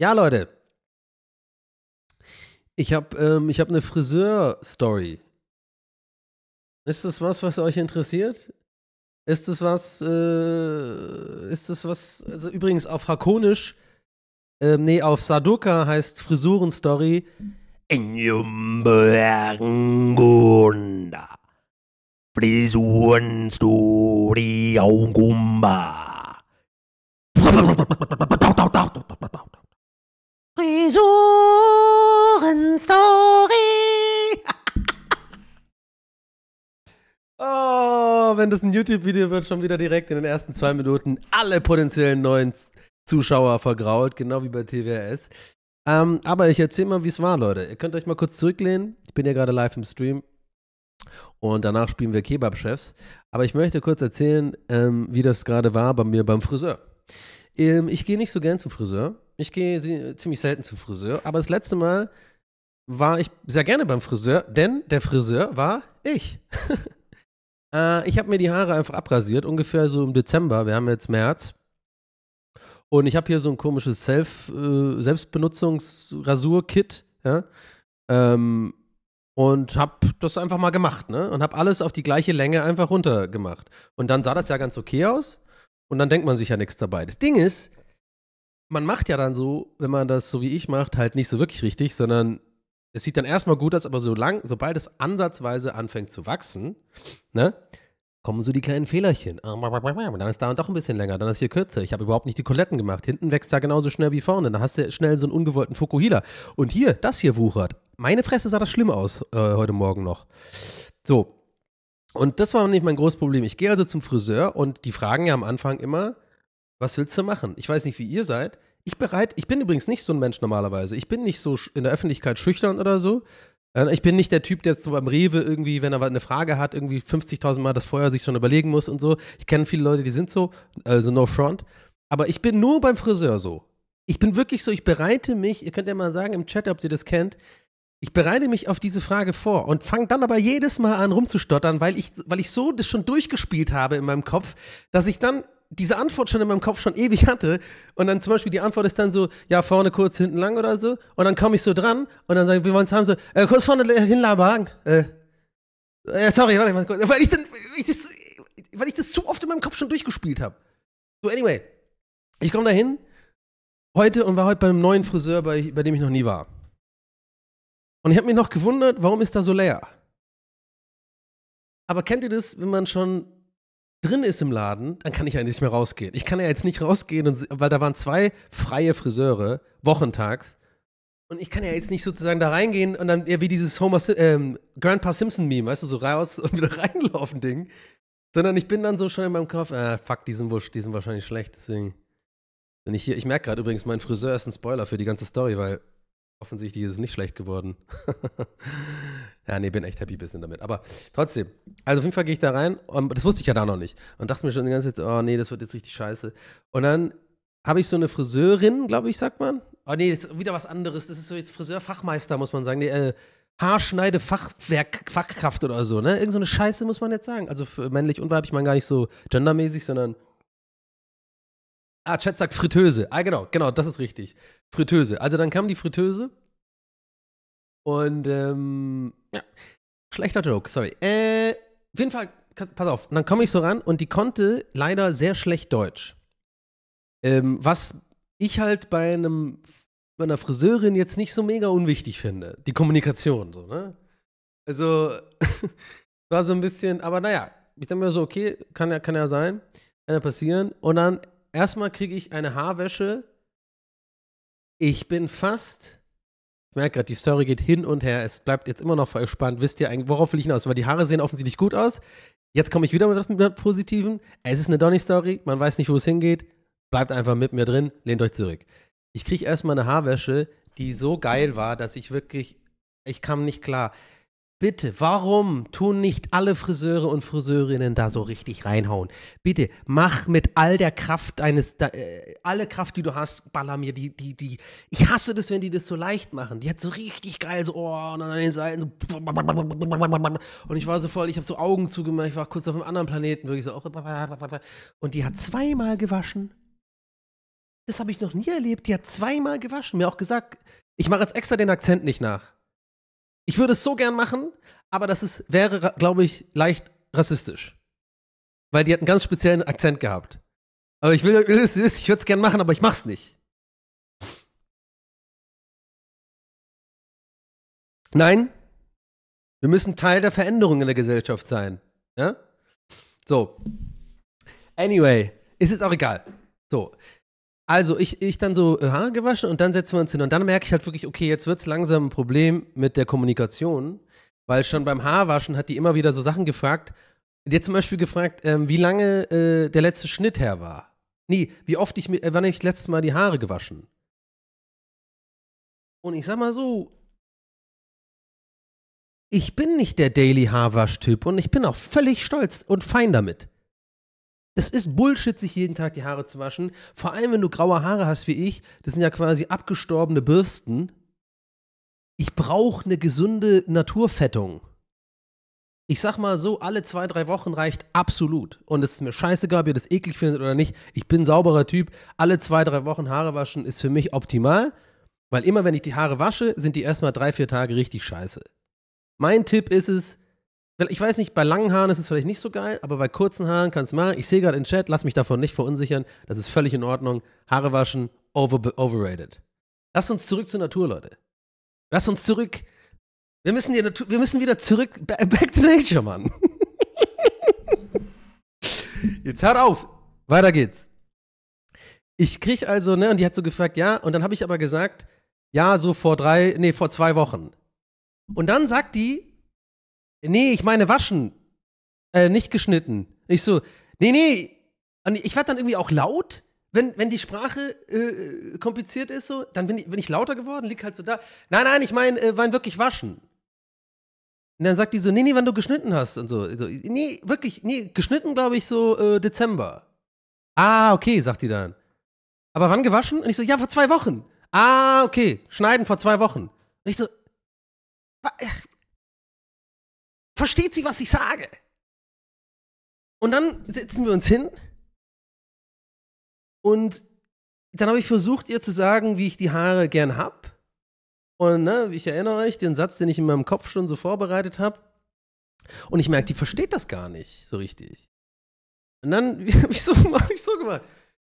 Ja, Leute. Ich habe ähm, hab eine Friseur-Story. Ist das was, was euch interessiert? Ist das was, äh, ist das was, also übrigens auf Hakonisch, äh, nee, auf Sadoka heißt Frisuren-Story. Frisuren-Story, Augumba. Frisuren-Story. oh, wenn das ein YouTube-Video wird, schon wieder direkt in den ersten zwei Minuten alle potenziellen neuen Zuschauer vergrault, genau wie bei TWS. Ähm, aber ich erzähl mal, wie es war, Leute. Ihr könnt euch mal kurz zurücklehnen. Ich bin ja gerade live im Stream. Und danach spielen wir Kebab-Chefs. Aber ich möchte kurz erzählen, ähm, wie das gerade war bei mir beim Friseur. Ähm, ich gehe nicht so gern zum Friseur, ich gehe ziemlich selten zum Friseur, aber das letzte Mal war ich sehr gerne beim Friseur, denn der Friseur war ich. äh, ich habe mir die Haare einfach abrasiert, ungefähr so im Dezember. Wir haben jetzt März. Und ich habe hier so ein komisches Self, äh, Selbstbenutzungsrasur-Kit. Ja? Ähm, und habe das einfach mal gemacht. Ne? Und habe alles auf die gleiche Länge einfach runtergemacht. Und dann sah das ja ganz okay aus. Und dann denkt man sich ja nichts dabei. Das Ding ist, man macht ja dann so, wenn man das so wie ich macht, halt nicht so wirklich richtig, sondern es sieht dann erstmal gut aus, aber so lang, sobald es ansatzweise anfängt zu wachsen, ne, kommen so die kleinen Fehlerchen. Ah, dann ist da und doch ein bisschen länger, dann ist hier kürzer. Ich habe überhaupt nicht die Koletten gemacht. Hinten wächst da genauso schnell wie vorne. Dann hast du schnell so einen ungewollten Fukuhila. Und hier, das hier wuchert. Meine Fresse sah das schlimm aus äh, heute Morgen noch. So. Und das war nicht mein großes Problem. Ich gehe also zum Friseur und die fragen ja am Anfang immer, was willst du machen? Ich weiß nicht, wie ihr seid. Ich bereit, ich bin übrigens nicht so ein Mensch normalerweise. Ich bin nicht so in der Öffentlichkeit schüchtern oder so. Äh, ich bin nicht der Typ, der jetzt so beim Rewe irgendwie, wenn er eine Frage hat, irgendwie 50.000 Mal das Feuer sich schon überlegen muss und so. Ich kenne viele Leute, die sind so, also no front. Aber ich bin nur beim Friseur so. Ich bin wirklich so, ich bereite mich, ihr könnt ja mal sagen im Chat, ob ihr das kennt, ich bereite mich auf diese Frage vor und fange dann aber jedes Mal an rumzustottern, weil ich, weil ich so das schon durchgespielt habe in meinem Kopf, dass ich dann diese Antwort schon in meinem Kopf schon ewig hatte und dann zum Beispiel die Antwort ist dann so, ja, vorne kurz, hinten lang oder so und dann komme ich so dran und dann sage ich, wir wollen es haben so, äh, kurz vorne, hinten äh, äh, sorry, warte mal kurz, weil ich dann, ich das, weil ich das zu oft in meinem Kopf schon durchgespielt habe. So, anyway, ich komme da hin heute und war heute beim neuen Friseur, bei, bei dem ich noch nie war. Und ich habe mich noch gewundert, warum ist da so leer? Aber kennt ihr das, wenn man schon drin ist im Laden, dann kann ich ja nicht mehr rausgehen. Ich kann ja jetzt nicht rausgehen, und, weil da waren zwei freie Friseure, wochentags. Und ich kann ja jetzt nicht sozusagen da reingehen und dann eher wie dieses Homer, ähm, Grandpa Simpson-Meme, weißt du, so raus und wieder reinlaufen Ding. Sondern ich bin dann so schon in meinem Kopf, ah, fuck, diesen Wusch, die sind wahrscheinlich schlecht, deswegen. Wenn ich hier, ich merke gerade übrigens, mein Friseur ist ein Spoiler für die ganze Story, weil offensichtlich ist es nicht schlecht geworden. Ja, nee, bin echt happy bisschen damit. Aber trotzdem, also auf jeden Fall gehe ich da rein und das wusste ich ja da noch nicht. Und dachte mir schon die ganze Zeit, oh nee, das wird jetzt richtig scheiße. Und dann habe ich so eine Friseurin, glaube ich, sagt man. Oh nee, das ist wieder was anderes. Das ist so jetzt Friseurfachmeister, muss man sagen. Nee, äh, Haarschneidefachwerk, Fachkraft oder so, ne? Irgend so eine Scheiße muss man jetzt sagen. Also für männlich und weiblich, ich meine gar nicht so gendermäßig, sondern. Ah, Chat sagt Fritteuse. Ah, genau, genau, das ist richtig. Fritteuse. Also dann kam die Fritteuse und ähm, ja. Schlechter Joke, sorry. Äh, auf jeden Fall, pass auf, und dann komme ich so ran und die konnte leider sehr schlecht Deutsch. Ähm, was ich halt bei einem bei einer Friseurin jetzt nicht so mega unwichtig finde. Die Kommunikation, so, ne? Also, war so ein bisschen, aber naja, ich denke mir so, okay, kann ja, kann ja sein, kann ja passieren. Und dann erstmal kriege ich eine Haarwäsche. Ich bin fast ich merke gerade, die Story geht hin und her. Es bleibt jetzt immer noch voll spannend. Wisst ihr eigentlich, worauf will ich hinaus? Weil die Haare sehen offensichtlich gut aus. Jetzt komme ich wieder mit dem positiven. Es ist eine Donny-Story. Man weiß nicht, wo es hingeht. Bleibt einfach mit mir drin. Lehnt euch zurück. Ich kriege erstmal eine Haarwäsche, die so geil war, dass ich wirklich, ich kam nicht klar. Bitte, warum tun nicht alle Friseure und Friseurinnen da so richtig reinhauen? Bitte, mach mit all der Kraft eines, äh, alle Kraft, die du hast, baller mir die, die, die. Ich hasse das, wenn die das so leicht machen. Die hat so richtig geil so, oh, und dann an den Seiten so. Und ich war so voll, ich habe so Augen zugemacht, ich war kurz auf einem anderen Planeten, wirklich so. Und die hat zweimal gewaschen. Das habe ich noch nie erlebt. Die hat zweimal gewaschen. Mir auch gesagt, ich mache jetzt extra den Akzent nicht nach. Ich würde es so gern machen, aber das ist, wäre, glaube ich, leicht rassistisch. Weil die hat einen ganz speziellen Akzent gehabt. Aber ich will, ich würde es gern machen, aber ich mach's nicht. Nein, wir müssen Teil der Veränderung in der Gesellschaft sein. Ja? So. Anyway, ist es auch egal. So. Also ich, ich dann so äh, Haare gewaschen und dann setzen wir uns hin. Und dann merke ich halt wirklich, okay, jetzt wird es langsam ein Problem mit der Kommunikation, weil schon beim Haarwaschen hat die immer wieder so Sachen gefragt. Die hat zum Beispiel gefragt, ähm, wie lange äh, der letzte Schnitt her war. Nee, wie oft ich, äh, wann ich letztes Mal die Haare gewaschen. Und ich sag mal so, ich bin nicht der Daily Haarwasch-Typ und ich bin auch völlig stolz und fein damit. Es ist Bullshit, sich jeden Tag die Haare zu waschen. Vor allem, wenn du graue Haare hast wie ich. Das sind ja quasi abgestorbene Bürsten. Ich brauche eine gesunde Naturfettung. Ich sag mal so, alle zwei, drei Wochen reicht absolut. Und es ist mir scheißegal, ob ihr das eklig findet oder nicht. Ich bin ein sauberer Typ. Alle zwei, drei Wochen Haare waschen ist für mich optimal. Weil immer, wenn ich die Haare wasche, sind die erstmal drei, vier Tage richtig scheiße. Mein Tipp ist es, ich weiß nicht, bei langen Haaren ist es vielleicht nicht so geil, aber bei kurzen Haaren kannst du machen. Ich sehe gerade im Chat, lass mich davon nicht verunsichern. Das ist völlig in Ordnung. Haare waschen, over, overrated. Lass uns zurück zur Natur, Leute. Lass uns zurück. Wir müssen, die Natur, wir müssen wieder zurück. Back to nature, Mann. Jetzt hört auf. Weiter geht's. Ich krieg also, ne, und die hat so gefragt, ja, und dann habe ich aber gesagt, ja, so vor drei, nee, vor zwei Wochen. Und dann sagt die, nee, ich meine waschen. Äh, nicht geschnitten. Ich so, nee, nee. Und ich werde dann irgendwie auch laut. Wenn, wenn die Sprache äh, kompliziert ist, so, dann bin ich, bin ich lauter geworden, lieg halt so da. Nein, nein, ich meine, äh, wein wirklich waschen. Und dann sagt die so, nee, nee, wann du geschnitten hast und so. so nee, wirklich, nee, geschnitten glaube ich so äh, Dezember. Ah, okay, sagt die dann. Aber wann gewaschen? Und ich so, ja, vor zwei Wochen. Ah, okay, schneiden vor zwei Wochen. Und ich so, Versteht sie, was ich sage? Und dann setzen wir uns hin und dann habe ich versucht, ihr zu sagen, wie ich die Haare gern hab. Und ne, ich erinnere euch, den Satz, den ich in meinem Kopf schon so vorbereitet habe. Und ich merke, die versteht das gar nicht so richtig. Und dann habe ich, so, hab ich so gemacht.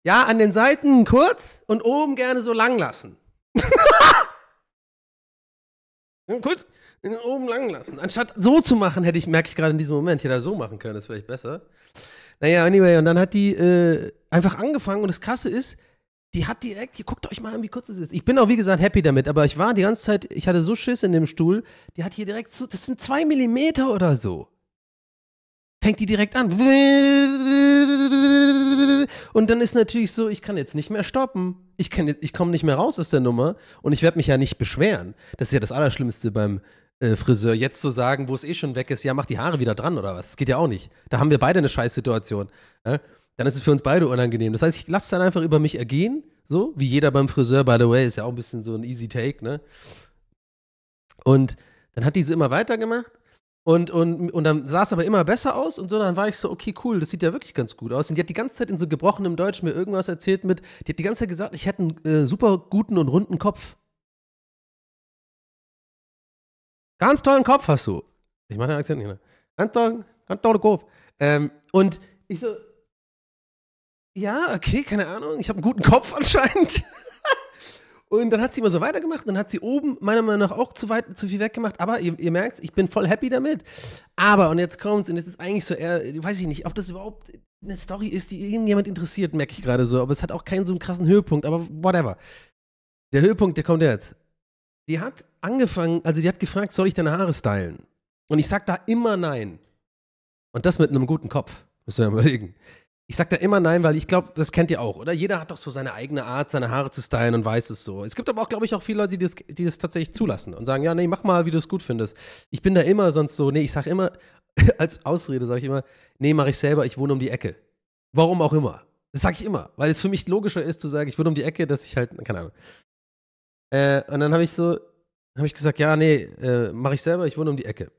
Ja, an den Seiten kurz und oben gerne so lang lassen. Kurz oben lang lassen. Anstatt so zu machen, hätte ich, merke ich gerade in diesem Moment, hätte er so machen können, das wäre vielleicht besser. Naja, anyway, und dann hat die äh, einfach angefangen und das Krasse ist, die hat direkt, hier guckt euch mal an, wie kurz es ist. Ich bin auch, wie gesagt, happy damit, aber ich war die ganze Zeit, ich hatte so Schiss in dem Stuhl, die hat hier direkt, so, das sind zwei Millimeter oder so. Fängt die direkt an. Und dann ist natürlich so, ich kann jetzt nicht mehr stoppen. Ich, ich komme nicht mehr raus aus der Nummer und ich werde mich ja nicht beschweren. Das ist ja das Allerschlimmste beim äh, Friseur, jetzt zu sagen, wo es eh schon weg ist, ja, mach die Haare wieder dran oder was. Das geht ja auch nicht. Da haben wir beide eine Scheißsituation. Ja? Ne? Dann ist es für uns beide unangenehm. Das heißt, ich lasse dann einfach über mich ergehen, so wie jeder beim Friseur, by the way, ist ja auch ein bisschen so ein easy take, ne? Und dann hat diese immer weitergemacht und, und, und dann sah es aber immer besser aus und so, dann war ich so, okay, cool, das sieht ja wirklich ganz gut aus. Und die hat die ganze Zeit in so gebrochenem Deutsch mir irgendwas erzählt mit, die hat die ganze Zeit gesagt, ich hätte einen äh, super guten und runden Kopf. Ganz tollen Kopf hast du. Ich mache den Akzent nicht mehr. Ganz tollen, ganz tollen Kopf. Ähm, und ich so, ja, okay, keine Ahnung, ich habe einen guten Kopf anscheinend. Und dann hat sie immer so weitergemacht. Dann hat sie oben meiner Meinung nach auch zu weit, zu viel weggemacht. Aber ihr, ihr merkt, ich bin voll happy damit. Aber, und jetzt kommt's, und es ist eigentlich so eher, weiß ich nicht, ob das überhaupt eine Story ist, die irgendjemand interessiert, merke ich gerade so. Aber es hat auch keinen so einen krassen Höhepunkt, aber whatever. Der Höhepunkt, der kommt jetzt. Die hat angefangen, also die hat gefragt, soll ich deine Haare stylen? Und ich sag da immer nein. Und das mit einem guten Kopf, müssen wir überlegen. Ich sag da immer nein, weil ich glaube, das kennt ihr auch, oder? Jeder hat doch so seine eigene Art, seine Haare zu stylen und weiß es so. Es gibt aber auch, glaube ich, auch viele Leute, die das, die das tatsächlich zulassen und sagen, ja, nee, mach mal, wie du es gut findest. Ich bin da immer sonst so, nee, ich sag immer, als Ausrede sage ich immer, nee, mache ich selber, ich wohne um die Ecke. Warum auch immer. Das sag ich immer, weil es für mich logischer ist zu sagen, ich wohne um die Ecke, dass ich halt, keine Ahnung. Äh, und dann habe ich so, habe ich gesagt, ja, nee, äh, mache ich selber, ich wohne um die Ecke.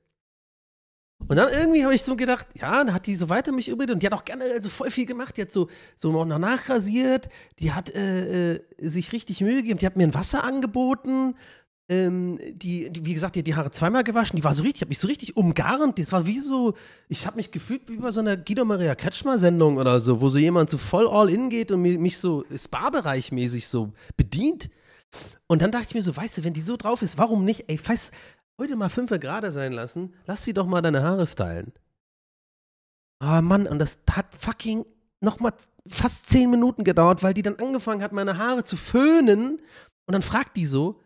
Und dann irgendwie habe ich so gedacht, ja, dann hat die so weiter mich überredet und die hat auch gerne also voll viel gemacht. Die hat so, so nachrasiert, die hat äh, äh, sich richtig Mühe gegeben, die hat mir ein Wasser angeboten. Ähm, die, die, wie gesagt, die hat die Haare zweimal gewaschen, die war so richtig, ich habe mich so richtig umgarnt, das war wie so, ich habe mich gefühlt wie bei so einer Guido Maria Kretschmer-Sendung oder so, wo so jemand so voll all in geht und mich so Spa-Bereich mäßig so bedient. Und dann dachte ich mir so, weißt du, wenn die so drauf ist, warum nicht, ey, weiß, heute mal fünf gerade sein lassen, lass sie doch mal deine Haare stylen. Ah, Mann, und das hat fucking nochmal fast zehn Minuten gedauert, weil die dann angefangen hat, meine Haare zu föhnen. Und dann fragt die so,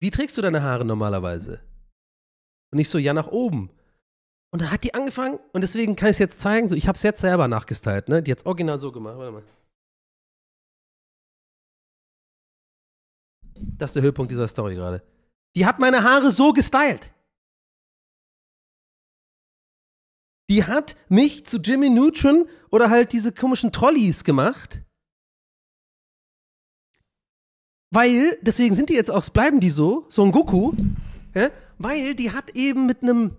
wie trägst du deine Haare normalerweise? Und ich so, ja, nach oben. Und dann hat die angefangen, und deswegen kann ich es jetzt zeigen, so, ich habe es jetzt selber nachgestylt, ne? Die hat es original so gemacht, warte mal. Das ist der Höhepunkt dieser Story gerade. Die hat meine Haare so gestylt. Die hat mich zu Jimmy Neutron oder halt diese komischen Trolleys gemacht. Weil, deswegen sind die jetzt auch, bleiben die so, so ein Goku, ja? weil die hat eben mit einem,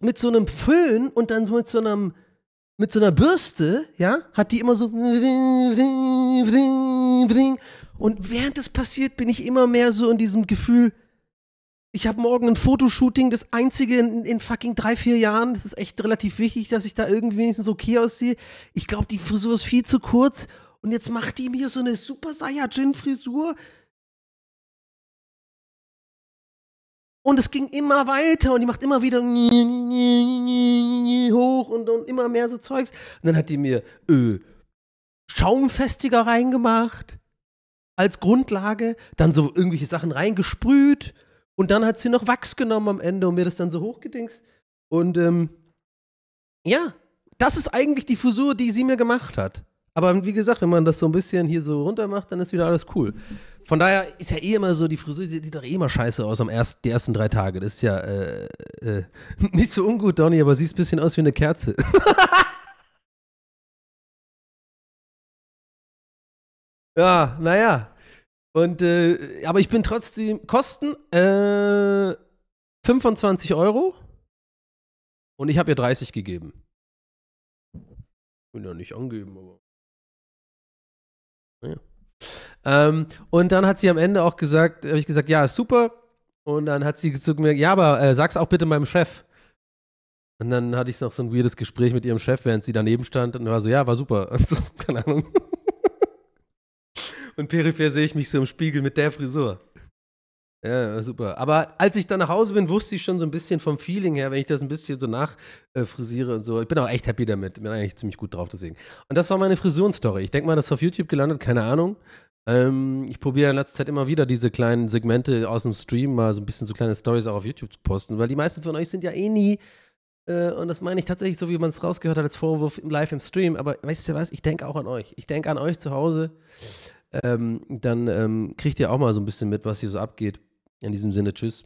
mit so einem Föhn und dann mit so einem, mit so einer Bürste, ja, hat die immer so und während das passiert, bin ich immer mehr so in diesem Gefühl, ich habe morgen ein Fotoshooting, das einzige in, in, fucking drei, vier Jahren. Das ist echt relativ wichtig, dass ich da irgendwie wenigstens okay aussehe. Ich glaube, die Frisur ist viel zu kurz. Und jetzt macht die mir so eine Super Saiyajin-Frisur. Und es ging immer weiter und die macht immer wieder hoch und, und immer mehr so Zeugs. Und dann hat die mir äh, Schaumfestiger reingemacht als Grundlage, dann so irgendwelche Sachen reingesprüht und dann hat sie noch Wachs genommen am Ende und mir das dann so hochgedingst. Und ähm, ja, das ist eigentlich die Frisur, die sie mir gemacht hat. Aber wie gesagt, wenn man das so ein bisschen hier so runter macht, dann ist wieder alles cool. Von daher ist ja eh immer so, die Frisur sieht doch eh immer scheiße aus am ersten, die ersten drei Tage. Das ist ja äh, äh, nicht so ungut, Donny, aber siehst ein bisschen aus wie eine Kerze. ja, naja, und, äh, aber ich bin trotzdem Kosten äh, 25 Euro und ich habe ihr 30 gegeben. Bin ja nicht angeben, aber. Naja. Ähm, und dann hat sie am Ende auch gesagt, habe ich gesagt, ja, ist super. Und dann hat sie zu mir, ja, aber äh, sag's auch bitte meinem Chef. Und dann hatte ich noch so ein weirdes Gespräch mit ihrem Chef, während sie daneben stand und war so, ja, war super. Und so, keine Ahnung. Und peripher sehe ich mich so im Spiegel mit der Frisur. Ja, super. Aber als ich dann nach Hause bin, wusste ich schon so ein bisschen vom Feeling her, wenn ich das ein bisschen so nachfrisiere äh, und so. Ich bin auch echt happy damit. Bin eigentlich ziemlich gut drauf, deswegen. Und das war meine Frisurenstory. Ich denke mal, das ist auf YouTube gelandet, keine Ahnung. Ähm, ich probiere in letzter Zeit immer wieder diese kleinen Segmente aus dem Stream mal so ein bisschen so kleine Stories auch auf YouTube zu posten, weil die meisten von euch sind ja eh nie. Äh, und das meine ich tatsächlich so, wie man es rausgehört hat als Vorwurf live im Stream. Aber weißt du was? Ich denke auch an euch. Ich denke an euch zu Hause. Ja ähm, dann ähm, kriegt ihr auch mal so ein bisschen mit, was hier so abgeht. In diesem Sinne, tschüss.